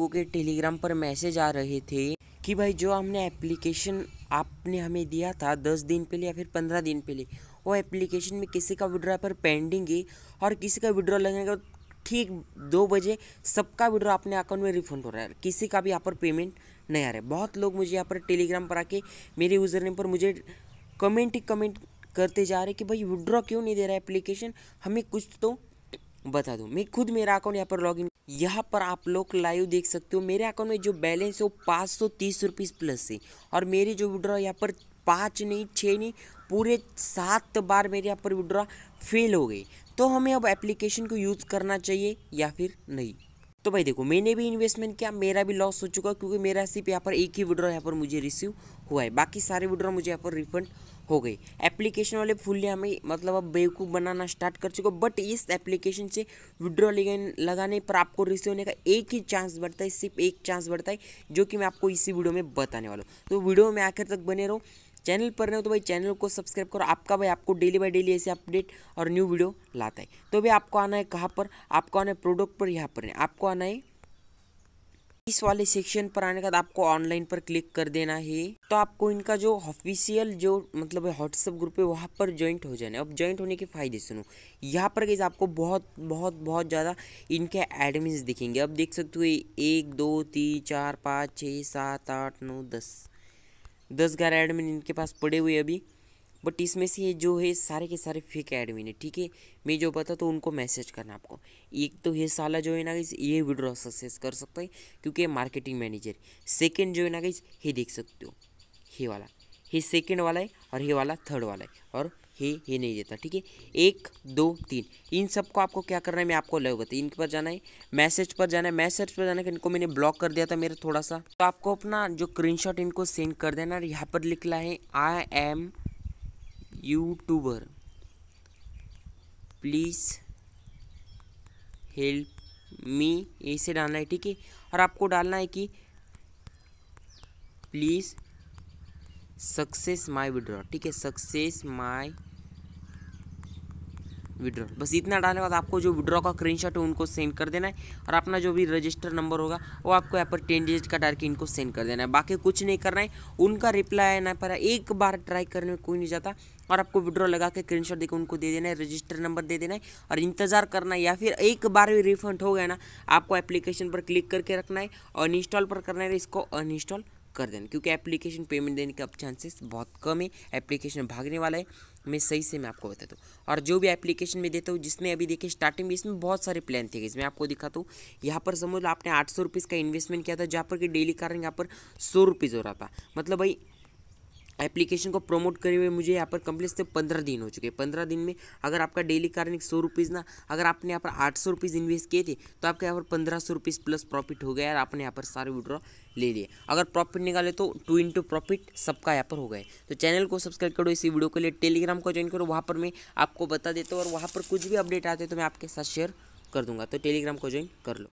को के टेलीग्राम पर मैसेज आ रहे थे कि भाई जो हमने एप्लीकेशन आपने हमें दिया था दस दिन पहले या फिर पंद्रह दिन पहले वो एप्लीकेशन में किसी का विड्रॉ पर पेंडिंग है और किसी का विड्रॉ का ठीक दो बजे सबका विड्रॉ अपने अकाउंट में रिफंड हो रहा है किसी का भी यहाँ पर पेमेंट नहीं आ रहा है बहुत लोग मुझे यहाँ पर टेलीग्राम पर आके मेरे यूज़र नेम पर मुझे कमेंट ही कमेंट करते जा रहे कि भाई विड्रॉ क्यों नहीं दे रहा है एप्लीकेशन हमें कुछ तो बता दो मैं खुद मेरा अकाउंट यहाँ पर लॉग यहाँ पर आप लोग लाइव देख सकते हो मेरे अकाउंट में जो बैलेंस है वो पाँच सौ तीस रुपीज़ प्लस है और मेरे जो विड्रॉ यहाँ पर पाँच नहीं छः नहीं पूरे सात बार मेरे यहाँ पर विड्रॉ फेल हो गए तो हमें अब एप्लीकेशन को यूज़ करना चाहिए या फिर नहीं तो भाई देखो मैंने भी इन्वेस्टमेंट किया मेरा भी लॉस हो चुका क्योंकि मेरा सिर्फ यहाँ पर एक ही विड्रॉ यहाँ पर मुझे रिसीव हुआ है बाकी सारे विड्रॉ मुझे यहाँ पर रिफंड हो गई एप्लीकेशन वाले फुल्ली हमें मतलब अब बेवकूफ़ बनाना स्टार्ट कर चुके बट इस एप्लीकेशन से विड्रॉ लगाने पर आपको रिसीव होने का एक ही चांस बढ़ता है सिर्फ एक चांस बढ़ता है जो कि मैं आपको इसी वीडियो में बताने वाला हूँ तो वीडियो में आखिर तक बने रहो चैनल पर हो तो भाई चैनल को सब्सक्राइब करो आपका भाई आपको डेली बाय डेली ऐसे अपडेट और न्यू वीडियो लाता है तो भाई आपको आना है कहाँ पर आपको आना है प्रोडक्ट पर यहाँ पर नहीं आपको आना है इस वाले सेक्शन पर आने के बाद आपको ऑनलाइन पर क्लिक कर देना है तो आपको इनका जो ऑफिशियल जो मतलब व्हाट्सअप ग्रुप है वहाँ पर ज्वाइंट हो जाना है अब ज्वाइंट होने के फ़ायदे सुनो यहाँ पर गई आपको बहुत बहुत बहुत ज़्यादा इनके एडमिन्स दिखेंगे अब देख सकते हो एक दो तीन चार पाँच छः सात आठ नौ दस दस ग्यारह एडमिन इनके पास पड़े हुए अभी बट इसमें से जो है सारे के सारे फेक एडमिन है ठीक है मैं जो बता तो उनको मैसेज करना आपको एक तो ये साला जो है ना गाइस ये विड्रॉ सक्सेस कर सकता है क्योंकि मार्केटिंग मैनेजर सेकेंड जो है ना गाइस ये देख सकते हो ये वाला ये सेकेंड वाला है और ये वाला थर्ड वाला है और ये ये नहीं देता ठीक है एक दो तीन इन सबको आपको क्या करना है मैं आपको लग बताया इनके पर जाना है मैसेज पर जाना है मैसेज पर जाना है इनको मैंने ब्लॉक कर दिया था मेरा थोड़ा सा तो आपको अपना जो स्क्रीनशॉट इनको सेंड कर देना यहाँ पर लिखला है I am YouTuber please help me ऐसे डालना है ठीक है और आपको डालना है कि प्लीज़ सक्सेस माई विड्रॉ ठीक है सक्सेस माई विड्रॉ बस इतना डालने के बाद आपको जो विड्रॉ का स्क्रीन है उनको सेंड कर देना है और अपना जो भी रजिस्टर नंबर होगा वो आपको यहाँ पर टेन डिजिट का डाल के इनको सेंड कर देना है बाकी कुछ नहीं करना है उनका रिप्लाई आना पर एक बार ट्राई करने में कोई नहीं जाता और आपको विड्रॉ लगा के क्रीन शॉट देकर उनको दे देना है रजिस्टर नंबर दे देना है और इंतजार करना है या फिर एक बार भी रिफंड हो गया ना आपको एप्लीकेशन पर क्लिक करके रखना है और इंस्टॉल पर करना है इसको अनइंस्टॉल कर देना क्योंकि एप्लीकेशन पेमेंट देने का चांसेस बहुत कम है एप्लीकेशन भागने वाला है मैं सही से मैं आपको बता दूँ और जो भी एप्लीकेशन में देता हूँ जिसमें अभी देखिए स्टार्टिंग में इसमें बहुत सारे प्लान थे इसमें आपको दिखाता हूँ यहाँ पर समझ लो आपने आठ सौ रुपीज़ का इन्वेस्टमेंट किया था जहाँ पर कि डेली कारण यहाँ पर सौ रुपीज़ हो रहा था मतलब भाई एप्लीकेशन को प्रमोट करे हुए मुझे यहाँ पर कम्प्लीट से पंद्रह दिन हो चुके हैं पंद्रह दिन में अगर आपका डेली कारण एक सौ रुपीज़ ना अगर आपने यहाँ पर आठ सौ रुपीज़ इन्वेस्ट किए थे तो आपके यहाँ पर पंद्रह सौ रुपीज़ प्लस प्रॉफिट हो गया और आपने यहाँ पर सारे विड्रॉ ले लिए अगर प्रॉफिट निकाले तो टू इंटू प्रॉफिट सबका यहाँ पर हो गए तो चैनल को सब्सक्राइब करो इसी वीडियो के लिए टेलीग्राम को ज्वाइन करो वहाँ पर मैं आपको बता देता हूँ और वहाँ पर कुछ भी अपडेट आते हैं तो मैं आपके साथ शेयर कर दूंगा तो टेलीग्राम को ज्वाइन कर लो